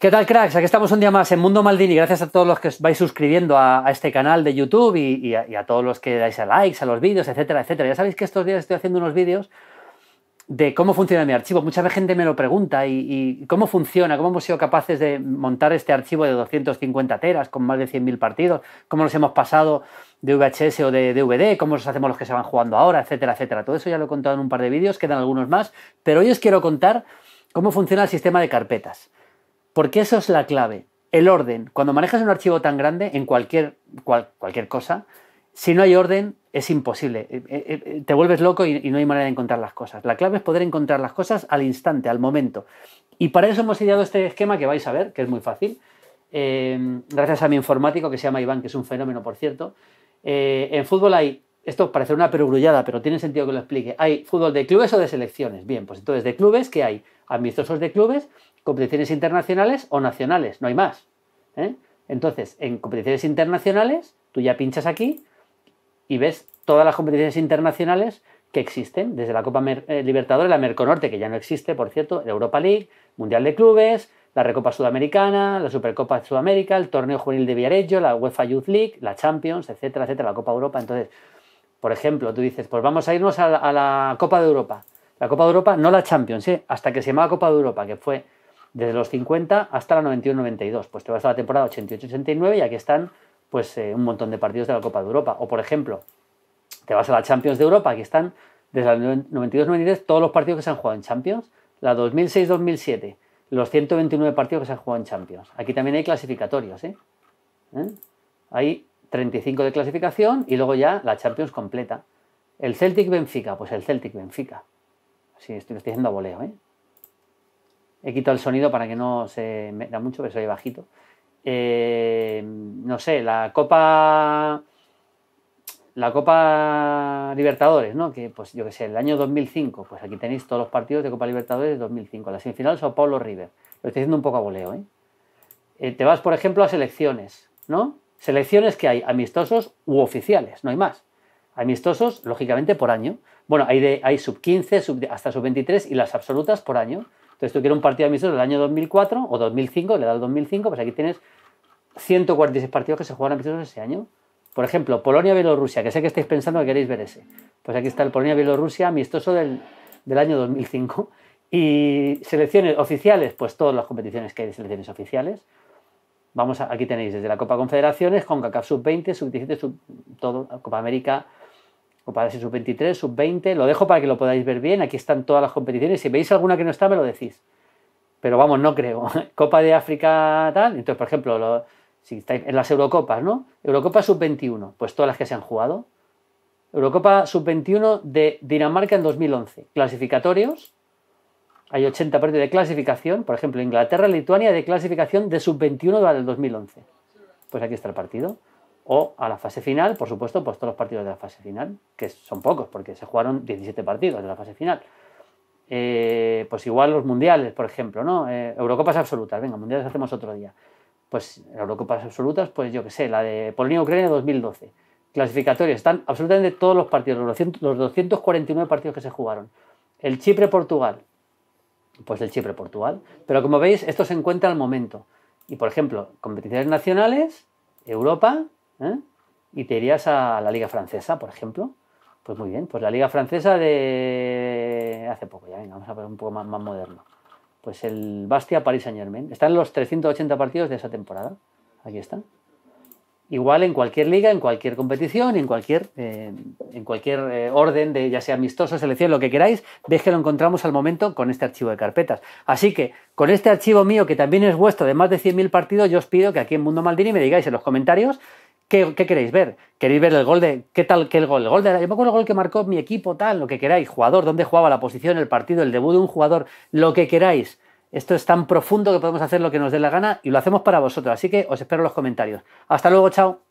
¿Qué tal, cracks? Aquí estamos un día más en Mundo Maldini. Gracias a todos los que vais suscribiendo a, este canal de YouTube y, a, todos los que dais a likes, a los vídeos, etcétera, etcétera. Ya sabéis que estos días estoy haciendo unos vídeos de cómo funciona mi archivo. Mucha gente me lo pregunta y, cómo funciona, cómo hemos sido capaces de montar este archivo de 250 teras con más de 100.000 partidos, cómo nos hemos pasado de VHS o de DVD, cómo los hacemos los que se van jugando ahora, etcétera, etcétera. Todo eso ya lo he contado en un par de vídeos, quedan algunos más, pero hoy os quiero contar cómo funciona el sistema de carpetas. Porque eso es la clave, el orden. Cuando manejas un archivo tan grande, en cualquier, cualquier cosa, si no hay orden, es imposible. Eh, eh, eh, te vuelves loco y, no hay manera de encontrar las cosas. La clave es poder encontrar las cosas al instante, al momento. Y para eso hemos ideado este esquema que vais a ver, que es muy fácil. gracias a mi informático que se llama Iván, que es un fenómeno, por cierto. en fútbol hay, esto parece una perogrullada, pero tiene sentido que lo explique. Hay fútbol de clubes o de selecciones. Bien, pues entonces de clubes, ¿qué hay? Amistosos de clubes competiciones internacionales o nacionales, no hay más. ¿eh? Entonces, en competiciones internacionales, tú ya pinchas aquí y ves todas las competiciones internacionales que existen, desde la Copa eh, Libertadores, la Merconorte, que ya no existe, por cierto, la Europa League, Mundial de Clubes, la Recopa Sudamericana, la Supercopa de Sudamérica, el Torneo Juvenil de Viarello, la UEFA Youth League, la Champions, etcétera, etcétera, la Copa Europa. Entonces, por ejemplo, tú dices, pues vamos a irnos a la, Copa de Europa. La Copa de Europa, no la Champions, ¿eh? hasta que se llamaba Copa de Europa, que fue desde los 50 hasta la 91-92. Pues te vas a la temporada 88-89 y aquí están pues, eh, un montón de partidos de la Copa de Europa. O por ejemplo, te vas a la Champions de Europa, aquí están desde la 92-93 todos los partidos que se han jugado en Champions, la 2006-2007, los 129 partidos que se han jugado en Champions. Aquí también hay clasificatorios. ¿eh? ¿Eh? Hay 35 de clasificación y luego ya la Champions completa. El Celtic Benfica, pues el Celtic Benfica. Sí, estoy, estoy diciendo a voleo, ¿eh? He quitado el sonido para que no se da mucho, que soy bajito. Eh, no sé, la Copa. La Copa Libertadores, ¿no? Que, pues yo qué sé, el año 2005, pues aquí tenéis todos los partidos de Copa Libertadores de 2005. La semifinal Sao Paulo River. Lo estoy haciendo un poco a voleo, ¿eh? ¿eh? Te vas, por ejemplo, a selecciones, ¿no? Selecciones que hay amistosos u oficiales, no hay más. Amistosos, lógicamente, por año. Bueno, hay, de, hay sub 15, hasta sub 23 y las absolutas por año. Entonces tú quieres un partido amistoso del año 2004 o 2005, le da el 2005, pues aquí tienes 146 partidos que se jugaron amistosos ese año. Por ejemplo, Polonia-Bielorrusia, que sé que estáis pensando que queréis ver ese. Pues aquí está el Polonia-Bielorrusia amistoso del, año 2005. Y selecciones oficiales, pues todas las competiciones que hay de selecciones oficiales. Vamos aquí tenéis desde la Copa Confederaciones, CONCACAF Sub-20, Sub-17, sub, todo, Copa América, Copa pues para sub-23, sub-20, lo dejo para que lo podáis ver bien, aquí están todas las competiciones, si veis alguna que no está me lo decís, pero vamos, no creo, Copa de África tal, entonces por ejemplo, si estáis en las Eurocopas, ¿no? Eurocopa sub-21, pues todas las que se han jugado, Eurocopa sub-21 de Dinamarca en 2011, clasificatorios, hay 80 partidos de clasificación, por ejemplo, Inglaterra, Lituania de clasificación de sub-21 del 2011. Pues aquí está el partido o a la fase final, por supuesto, pues todos los partidos de la fase final, que son pocos, porque se jugaron 17 partidos de la fase final. Eh, pues igual los mundiales, por ejemplo, ¿no? Eh, Eurocopas absolutas, venga, mundiales hacemos otro día. Pues Eurocopas absolutas, pues yo qué sé, la de Polonia-Ucrania 2012. Clasificatorios, están absolutamente todos los partidos, los 249 partidos que se jugaron. El Chipre-Portugal, pues el Chipre-Portugal. Pero como veis, esto se encuentra al momento. Y por ejemplo, competiciones nacionales, Europa, ¿eh? y te irías a la Liga Francesa, por ejemplo. Pues muy bien, pues la Liga Francesa de hace poco, ya venga, vamos a ver un poco más, moderno. Pues el Bastia Paris Saint Germain. Están los 380 partidos de esa temporada. Aquí están. Igual en cualquier liga, en cualquier competición, en cualquier, eh, en cualquier eh, orden, de ya sea amistoso, selección, lo que queráis, veis que lo encontramos al momento con este archivo de carpetas. Así que con este archivo mío, que también es vuestro, de más de 100.000 partidos, yo os pido que aquí en Mundo Maldini me digáis en los comentarios ¿Qué, queréis ver? ¿Queréis ver el gol de.? ¿Qué tal que el gol? El gol de, yo me acuerdo el gol que marcó mi equipo, tal, lo que queráis. Jugador, dónde jugaba, la posición, el partido, el debut de un jugador, lo que queráis. Esto es tan profundo que podemos hacer lo que nos dé la gana y lo hacemos para vosotros. Así que os espero en los comentarios. Hasta luego, chao.